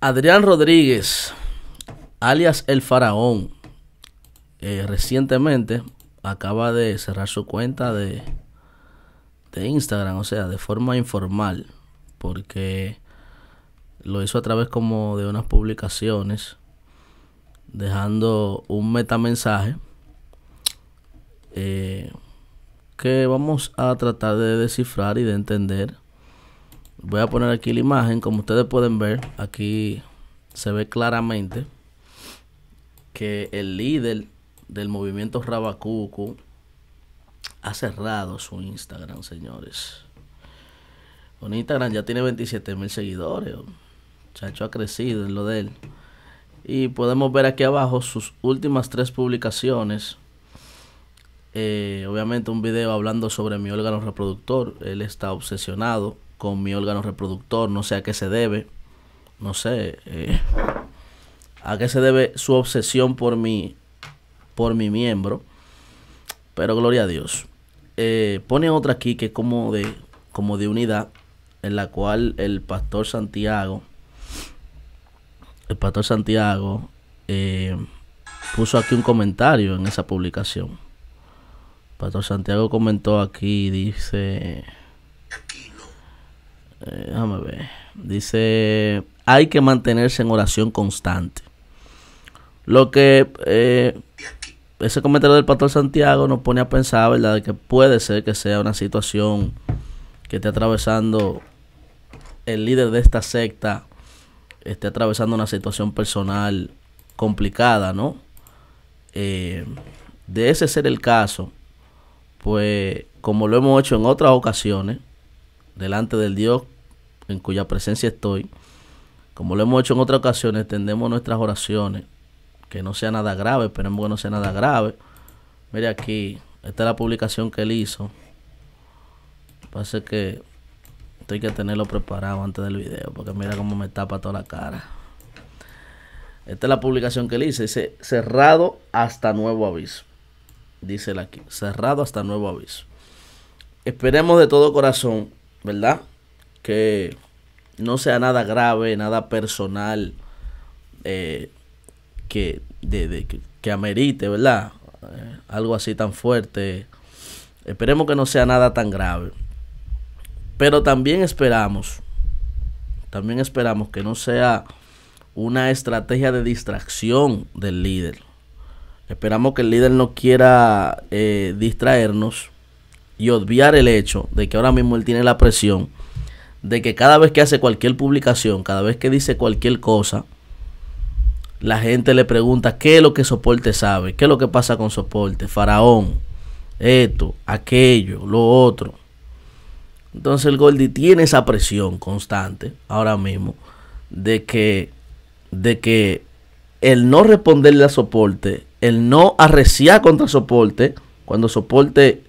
Adrián Rodríguez, alias El Faraón, eh, recientemente acaba de cerrar su cuenta de, de Instagram, o sea, de forma informal, porque lo hizo a través como de unas publicaciones, dejando un metamensaje eh, que vamos a tratar de descifrar y de entender Voy a poner aquí la imagen, como ustedes pueden ver, aquí se ve claramente que el líder del movimiento Rabacucu ha cerrado su Instagram, señores. Con Instagram ya tiene 27 mil seguidores. Chacho ha crecido en lo de él. Y podemos ver aquí abajo sus últimas tres publicaciones. Eh, obviamente un video hablando sobre mi órgano reproductor. Él está obsesionado con mi órgano reproductor, no sé a qué se debe, no sé eh, a qué se debe su obsesión por mi, por mi miembro, pero gloria a Dios. Eh, Pone otra aquí que es como de, como de unidad, en la cual el pastor Santiago, el pastor Santiago, eh, puso aquí un comentario en esa publicación. Pastor Santiago comentó aquí, dice... Eh, déjame ver. Dice, hay que mantenerse en oración constante. Lo que eh, ese comentario del pastor Santiago nos pone a pensar, ¿verdad? De que puede ser que sea una situación que esté atravesando el líder de esta secta, esté atravesando una situación personal complicada, ¿no? Eh, de ese ser el caso, pues como lo hemos hecho en otras ocasiones, delante del Dios en cuya presencia estoy. Como lo hemos hecho en otras ocasiones, tendemos nuestras oraciones. Que no sea nada grave, esperemos que no sea nada grave. Mire aquí, esta es la publicación que él hizo. Pasa que hay que tenerlo preparado antes del video, porque mira cómo me tapa toda la cara. Esta es la publicación que él hizo. Dice, cerrado hasta nuevo aviso. Dice él aquí, cerrado hasta nuevo aviso. Esperemos de todo corazón ¿verdad? Que no sea nada grave, nada personal eh, que, que, amerite, ¿verdad? Eh, algo así tan fuerte. Esperemos que no sea nada tan grave. Pero también esperamos, también esperamos que no sea una estrategia de distracción del líder. Esperamos que el líder no quiera eh, distraernos y obviar el hecho de que ahora mismo él tiene la presión de que cada vez que hace cualquier publicación, cada vez que dice cualquier cosa, la gente le pregunta qué es lo que soporte sabe, qué es lo que pasa con soporte, faraón, esto, aquello, lo otro. Entonces el Goldie tiene esa presión constante ahora mismo de que, de que el no responderle a soporte, el no arreciar contra soporte, cuando soporte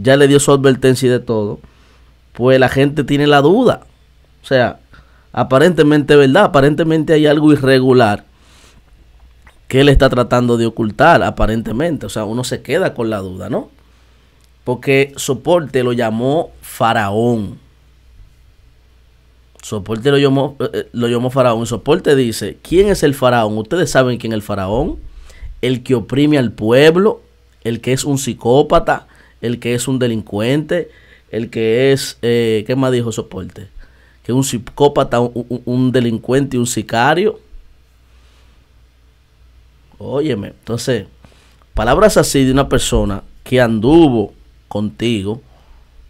ya le dio su advertencia y de todo, pues la gente tiene la duda. O sea, aparentemente verdad, aparentemente hay algo irregular que él está tratando de ocultar, aparentemente. O sea, uno se queda con la duda, ¿no? Porque Soporte lo llamó Faraón. Soporte lo llamó, eh, eh, lo llamó Faraón. Soporte dice, ¿quién es el Faraón? Ustedes saben quién es el Faraón. El que oprime al pueblo, el que es un psicópata, el que es un delincuente, el que es, eh, ¿qué más dijo Soporte? Que un psicópata, un, delincuente y un sicario. Óyeme, entonces, palabras así de una persona que anduvo contigo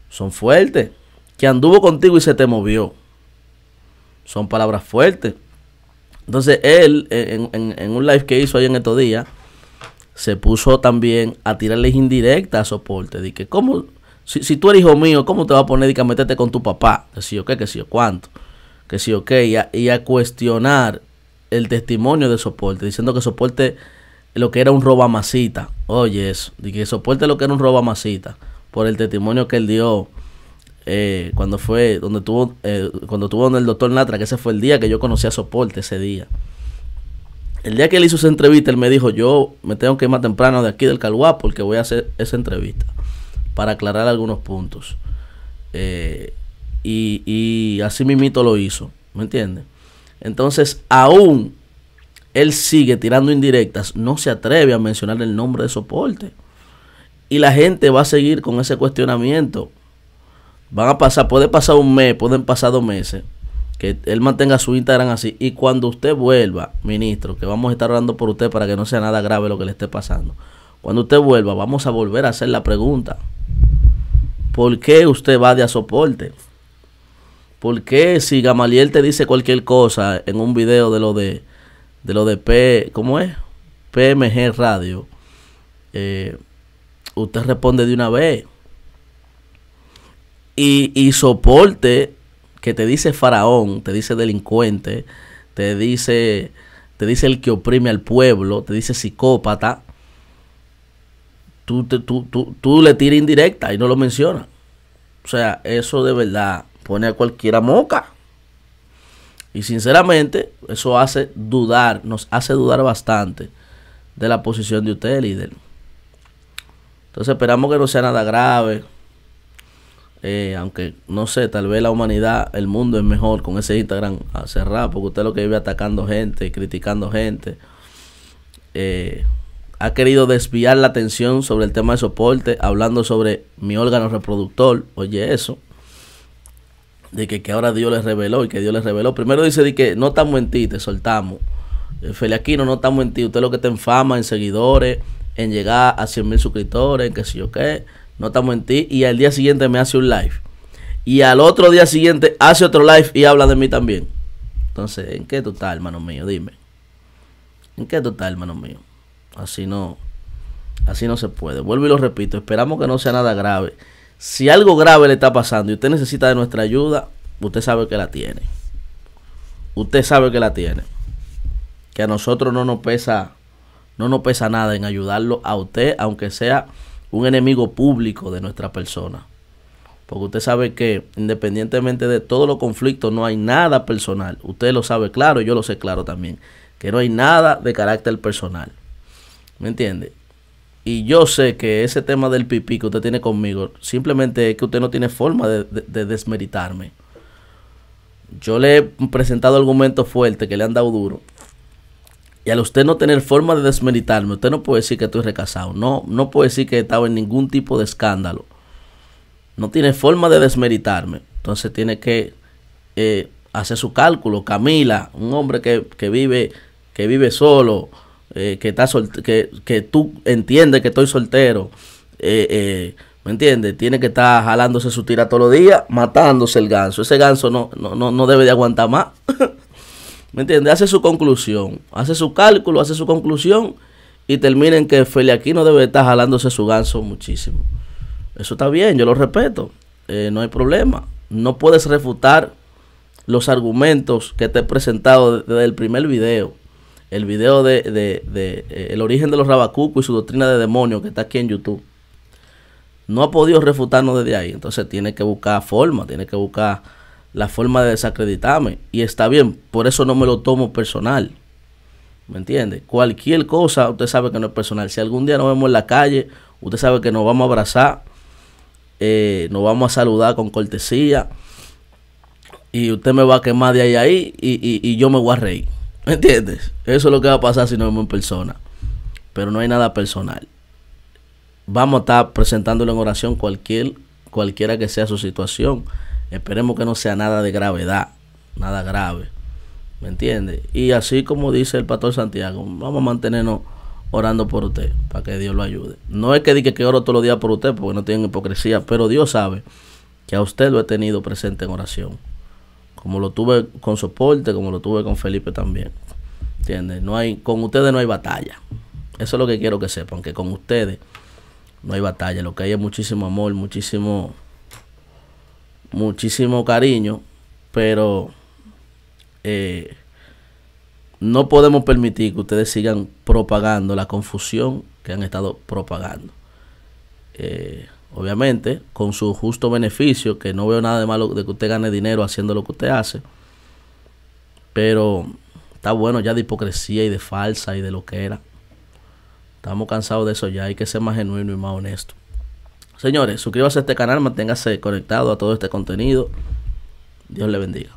son fuertes. Que anduvo contigo y se te movió. Son palabras fuertes. Entonces, él, en, en un live que hizo ahí en estos días, se puso también a tirarles indirectas a soporte. Dije, que, ¿cómo? Si, tú eres hijo mío, ¿cómo te va a poner a meterte con tu papá? Que si o qué, que si o cuánto, que si o qué, y a, cuestionar el testimonio de soporte, diciendo que soporte lo que era un robamacita. Oye, eso, Dije, que soporte lo que era un robamacita, por el testimonio que él dio. Eh, cuando fue donde tuvo eh, cuando tuvo donde el doctor Natra que ese fue el día que yo conocí a soporte ese día el día que él hizo esa entrevista, él me dijo, yo me tengo que ir más temprano de aquí del Caluá porque voy a hacer esa entrevista para aclarar algunos puntos. Eh, y, así mismito lo hizo, ¿me entiendes? Entonces, aún él sigue tirando indirectas, no se atreve a mencionar el nombre de soporte. Y la gente va a seguir con ese cuestionamiento. Van a pasar, puede pasar un mes, pueden pasar dos meses que él mantenga su Instagram así. Y cuando usted vuelva, ministro, que vamos a estar orando por usted para que no sea nada grave lo que le esté pasando. Cuando usted vuelva, vamos a volver a hacer la pregunta. ¿Por qué usted va de a soporte? ¿Por qué si Gamaliel te dice cualquier cosa en un video de lo de, de lo de P, ¿cómo es? PMG Radio, eh, usted responde de una vez. Y, y soporte que te dice faraón, te dice delincuente, te dice, te dice el que oprime al pueblo, te dice psicópata, tú, te, tú, tú, tú le tira indirecta y no lo menciona, O sea, eso de verdad pone a cualquiera moca. Y sinceramente, eso hace dudar, nos hace dudar bastante de la posición de usted, líder. Entonces esperamos que no sea nada grave. Eh, aunque no sé, tal vez la humanidad, el mundo es mejor con ese Instagram cerrado... porque usted lo que vive atacando gente, criticando gente, eh, ha querido desviar la atención sobre el tema de soporte, hablando sobre mi órgano reproductor, oye eso, de que, que ahora Dios les reveló y que Dios les reveló. Primero dice de que no estamos en ti, te soltamos. Eh, Feli Aquino no estamos en ti, usted lo que te enfama en seguidores, en llegar a 100 mil suscriptores, en qué sé yo qué no estamos en ti. Y al día siguiente me hace un live. Y al otro día siguiente hace otro live y habla de mí también. Entonces, ¿en qué tú estás, hermano mío? Dime. ¿En qué tú estás, hermano mío? Así no, así no se puede. Vuelvo y lo repito, esperamos que no sea nada grave. Si algo grave le está pasando y usted necesita de nuestra ayuda, usted sabe que la tiene. Usted sabe que la tiene. Que a nosotros no nos pesa, no nos pesa nada en ayudarlo a usted, aunque sea un enemigo público de nuestra persona. Porque usted sabe que independientemente de todos los conflictos, no hay nada personal. Usted lo sabe claro, yo lo sé claro también. Que no hay nada de carácter personal. ¿Me entiende? Y yo sé que ese tema del pipí que usted tiene conmigo, simplemente es que usted no tiene forma de desmeritarme. Yo le he presentado argumentos fuertes que le han dado duro. Y al usted no tener forma de desmeritarme, usted no puede decir que estoy recasado. No, no puede decir que he estado en ningún tipo de escándalo. No tiene forma de desmeritarme. Entonces tiene que eh, hacer su cálculo. Camila, un hombre que, vive, que vive solo, eh, que, está que, tú entiendes que estoy soltero. Eh, ¿Me entiendes? Tiene que estar jalándose su tira todos los días, matándose el ganso. Ese ganso no, no, no, no debe de aguantar más. ¿Me entiendes? Hace su conclusión, hace su cálculo, hace su conclusión y termina en que Aquino debe estar jalándose su ganso muchísimo. Eso está bien, yo lo respeto, eh, no hay problema. No puedes refutar los argumentos que te he presentado desde el primer video. El video de, eh, El origen de los rabacucos y su doctrina de demonio que está aquí en YouTube. No ha podido refutarnos desde ahí. Entonces tiene que buscar forma, tiene que buscar la forma de desacreditarme. Y está bien, por eso no me lo tomo personal. ¿Me entiende? Cualquier cosa, usted sabe que no es personal. Si algún día nos vemos en la calle, usted sabe que nos vamos a abrazar, eh, nos vamos a saludar con cortesía. Y usted me va a quemar de ahí a ahí y, yo me voy a reír. ¿Me entiendes? Eso es lo que va a pasar si nos vemos en persona. Pero no hay nada personal. Vamos a estar presentándole en oración cualquier, cualquiera que sea su situación. Esperemos que no sea nada de gravedad, nada grave. ¿Me entiende? Y así como dice el pastor Santiago, vamos a mantenernos orando por usted, para que Dios lo ayude. No es que diga que oro todos los días por usted, porque no tienen hipocresía, pero Dios sabe que a usted lo he tenido presente en oración. Como lo tuve con soporte, como lo tuve con Felipe también. ¿Entiendes? No hay, con ustedes no hay batalla. Eso es lo que quiero que sepan, que con ustedes no hay batalla. Lo que hay es muchísimo amor, muchísimo muchísimo cariño, pero eh, no podemos permitir que ustedes sigan propagando la confusión que han estado propagando. Eh, obviamente, con su justo beneficio, que no veo nada de malo de que usted gane dinero haciendo lo que usted hace, pero está bueno ya de hipocresía y de falsa y de lo que era. Estamos cansados de eso ya, hay que ser más genuino y más honesto. Señores, suscríbase a este canal, manténgase conectado a todo este contenido. Dios le bendiga.